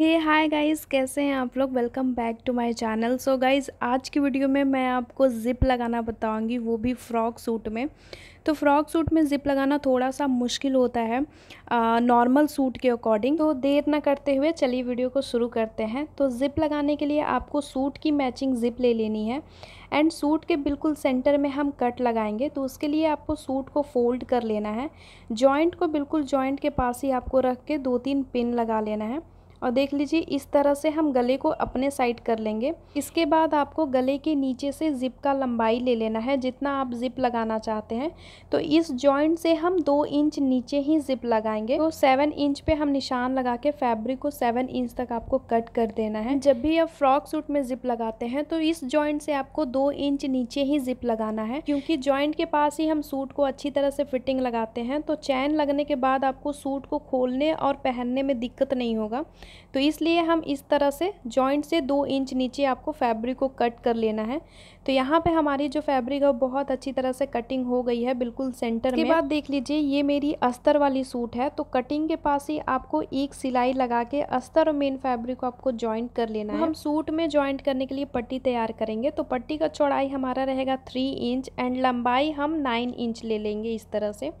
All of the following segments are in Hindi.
ये हाय गाइस कैसे हैं आप लोग welcome back to my channel so guys आज की वीडियो में मैं आपको ज़िप लगाना बताऊंगी वो भी फ़्रॉक सूट में तो फ्रॉक सूट में ज़िप लगाना थोड़ा सा मुश्किल होता है नॉर्मल सूट के अकॉर्डिंग तो देर ना करते हुए चलिए वीडियो को शुरू करते हैं तो ज़िप लगाने के लिए आपको सूट की मैचिंग ज़िप ले लेनी है एंड सूट के बिल्कुल सेंटर में हम कट लगाएंगे तो उसके लिए आपको सूट को फोल्ड कर लेना है जॉइंट को बिल्कुल जॉइंट के पास ही आपको रख के दो तीन पिन लगा लेना है और देख लीजिए इस तरह से हम गले को अपने साइड कर लेंगे इसके बाद आपको गले के नीचे से ज़िप का लंबाई ले लेना है जितना आप ज़िप लगाना चाहते हैं तो इस जॉइंट से हम दो इंच नीचे ही ज़िप लगाएंगे तो सेवन इंच पे हम निशान लगा के फैब्रिक को सेवन इंच तक आपको कट कर देना है जब भी आप फ्रॉक सूट में ज़िप लगाते हैं तो इस जॉइंट से आपको दो इंच नीचे ही ज़िप लगाना है क्योंकि जॉइंट के पास ही हम सूट को अच्छी तरह से फिटिंग लगाते हैं तो चैन लगने के बाद आपको सूट को खोलने और पहनने में दिक्कत नहीं होगा तो इसलिए हम इस तरह से जॉइंट से दो इंच नीचे आपको फैब्रिक को कट कर लेना है तो यहाँ पे हमारी जो फैब्रिक है बहुत अच्छी तरह से कटिंग हो गई है बिल्कुल सेंटर के बाद देख लीजिए ये मेरी अस्तर वाली सूट है तो कटिंग के पास ही आपको एक सिलाई लगा के अस्तर और मेन फैब्रिक को आपको ज्वाइंट कर लेना तो है हम सूट में ज्वाइंट करने के लिए पट्टी तैयार करेंगे तो पट्टी का चौड़ाई हमारा रहेगा थ्री इंच एंड लंबाई हम नाइन इंच ले लेंगे इस तरह से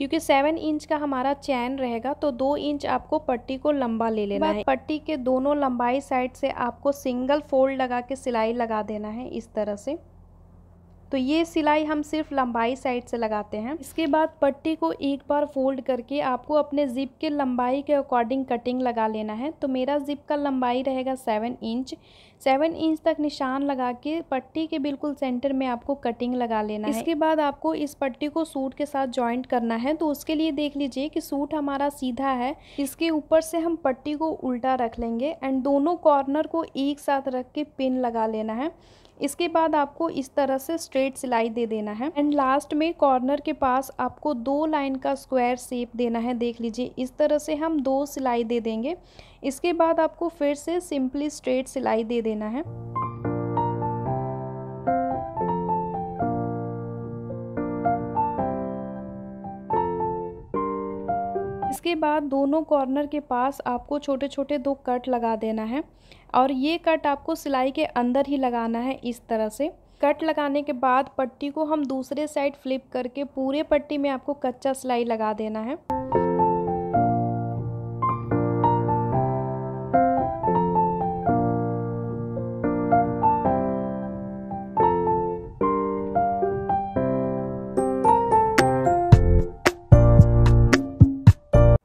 क्योंकि सेवन इंच का हमारा चैन रहेगा तो दो इंच आपको पट्टी को लंबा ले लेना है पट्टी के दोनों लंबाई साइड से आपको सिंगल फोल्ड लगा के सिलाई लगा देना है इस तरह से तो ये सिलाई हम सिर्फ लंबाई साइड से लगाते हैं इसके बाद पट्टी को एक बार फोल्ड करके आपको अपने जिप के लंबाई के अकॉर्डिंग कटिंग लगा लेना है तो मेरा जिप का लंबाई रहेगा सेवन इंच सेवन इंच तक निशान लगा के पट्टी के बिल्कुल सेंटर में आपको कटिंग लगा लेना है इसके बाद आपको इस पट्टी को सूट के साथ ज्वाइंट करना है तो उसके लिए देख लीजिए कि सूट हमारा सीधा है इसके ऊपर से हम पट्टी को उल्टा रख लेंगे एंड दोनों कॉर्नर को एक साथ रख के पिन लगा लेना है इसके बाद आपको इस तरह से स्ट्रेट सिलाई दे देना है एंड लास्ट में कॉर्नर के पास आपको दो लाइन का स्क्वायर शेप देना है देख लीजिए इस तरह से हम दो सिलाई दे देंगे इसके बाद आपको फिर से सिंपली स्ट्रेट सिलाई दे देना है उसके बाद दोनों कॉर्नर के पास आपको छोटे छोटे दो कट लगा देना है और ये कट आपको सिलाई के अंदर ही लगाना है इस तरह से कट लगाने के बाद पट्टी को हम दूसरे साइड फ्लिप करके पूरे पट्टी में आपको कच्चा सिलाई लगा देना है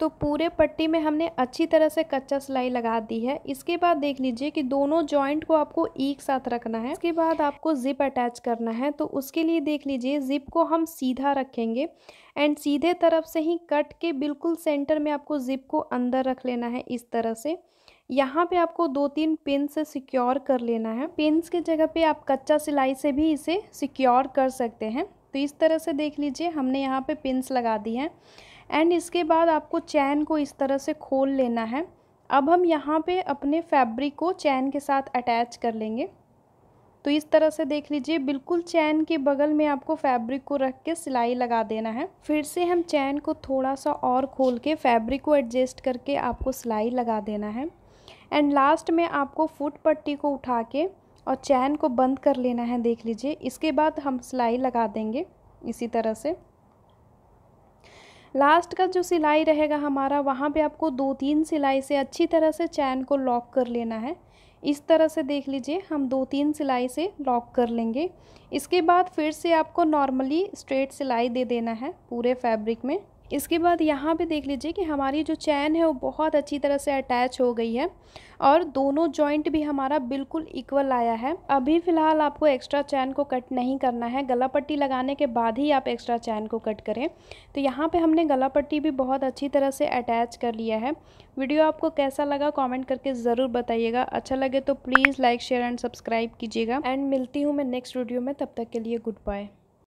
तो पूरे पट्टी में हमने अच्छी तरह से कच्चा सिलाई लगा दी है इसके बाद देख लीजिए कि दोनों जॉइंट को आपको एक साथ रखना है इसके बाद आपको जिप अटैच करना है तो उसके लिए देख लीजिए जिप को हम सीधा रखेंगे एंड सीधे तरफ से ही कट के बिल्कुल सेंटर में आपको जिप को अंदर रख लेना है इस तरह से यहाँ पे आपको दो तीन पिन से सिक्योर कर लेना है पिनस के जगह पे आप कच्चा सिलाई से भी इसे सिक्योर कर सकते हैं तो इस तरह से देख लीजिए हमने यहाँ पे पिन्स लगा दी हैं एंड इसके बाद आपको चैन को इस तरह से खोल लेना है अब हम यहाँ पे अपने फैब्रिक को चैन के साथ अटैच कर लेंगे तो इस तरह से देख लीजिए बिल्कुल चैन के बगल में आपको फैब्रिक को रख के सिलाई लगा देना है फिर से हम चैन को थोड़ा सा और खोल के फैब्रिक को एडजस्ट करके आपको सिलाई लगा देना है एंड लास्ट में आपको फुट पट्टी को उठा के और चैन को बंद कर लेना है देख लीजिए इसके बाद हम सिलाई लगा देंगे इसी तरह से लास्ट का जो सिलाई रहेगा हमारा वहाँ पे आपको दो तीन सिलाई से अच्छी तरह से चैन को लॉक कर लेना है इस तरह से देख लीजिए हम दो तीन सिलाई से लॉक कर लेंगे इसके बाद फिर से आपको नॉर्मली स्ट्रेट सिलाई दे देना है पूरे फैब्रिक में इसके बाद यहाँ पे देख लीजिए कि हमारी जो चैन है वो बहुत अच्छी तरह से अटैच हो गई है और दोनों जॉइंट भी हमारा बिल्कुल इक्वल आया है अभी फ़िलहाल आपको एक्स्ट्रा चैन को कट नहीं करना है गला पट्टी लगाने के बाद ही आप एक्स्ट्रा चैन को कट करें तो यहाँ पे हमने गला पट्टी भी बहुत अच्छी तरह से अटैच कर लिया है वीडियो आपको कैसा लगा कॉमेंट करके ज़रूर बताइएगा अच्छा लगे तो please like share and subscribe कीजिएगा एंड मिलती हूँ मैं नेक्स्ट वीडियो में तब तक के लिए गुड बाय